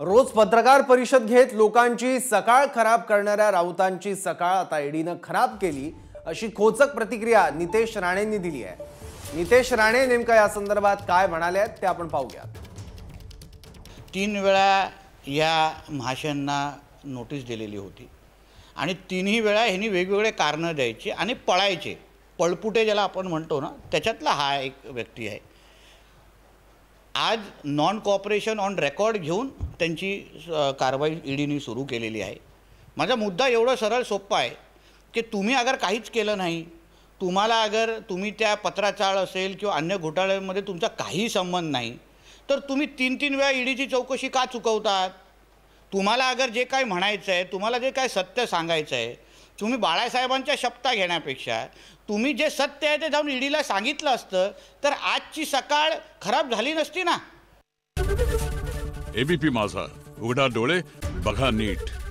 रोज पत्रकार परिषद घेत लोकांची सकाळ खराब करणाऱ्या राऊतांची सकाळ आता ईडीनं खराब केली अशी खोचक प्रतिक्रिया नितेश राणेंनी दिली आहे नितेश राणे नेमका या संदर्भात काय म्हणाले आहेत ते आपण पाहूया तीन वेळा या महाशयांना नोटीस दिलेली होती आणि तिन्ही वेळा ह्यांनी वेगवेगळे कारणं द्यायची आणि पळायचे पळपुटे ज्याला आपण म्हणतो ना त्याच्यातला हा एक व्यक्ती आहे आज नॉन कॉपरेशन ऑन रेकॉर्ड घेऊन त्यांची कारवाई ईडीने सुरू केलेली आहे माझा मुद्दा एवढा सरळ सोप्पा आहे की तुम्ही अगर काहीच केलं नाही तुम्हाला अगर तुम्ही त्या पत्राचाळ असेल किंवा अन्य घोटाळ्यांमध्ये तुमचा काही संबंध नाही तर तुम्ही तीन तीन वेळा ईडीची चौकशी का चुकवतात तुम्हाला अगर जे काय म्हणायचं आहे तुम्हाला जे काय सत्य सांगायचं आहे तुम्ही बाळासाहेबांच्या शपथा घेण्यापेक्षा तुम्ही जे सत्य आहे ते जाऊन ईडीला सांगितलं असतं तर आजची सकाळ खराब झाली नसती ना एबीपी माझा उघडा डोळे बघा नीट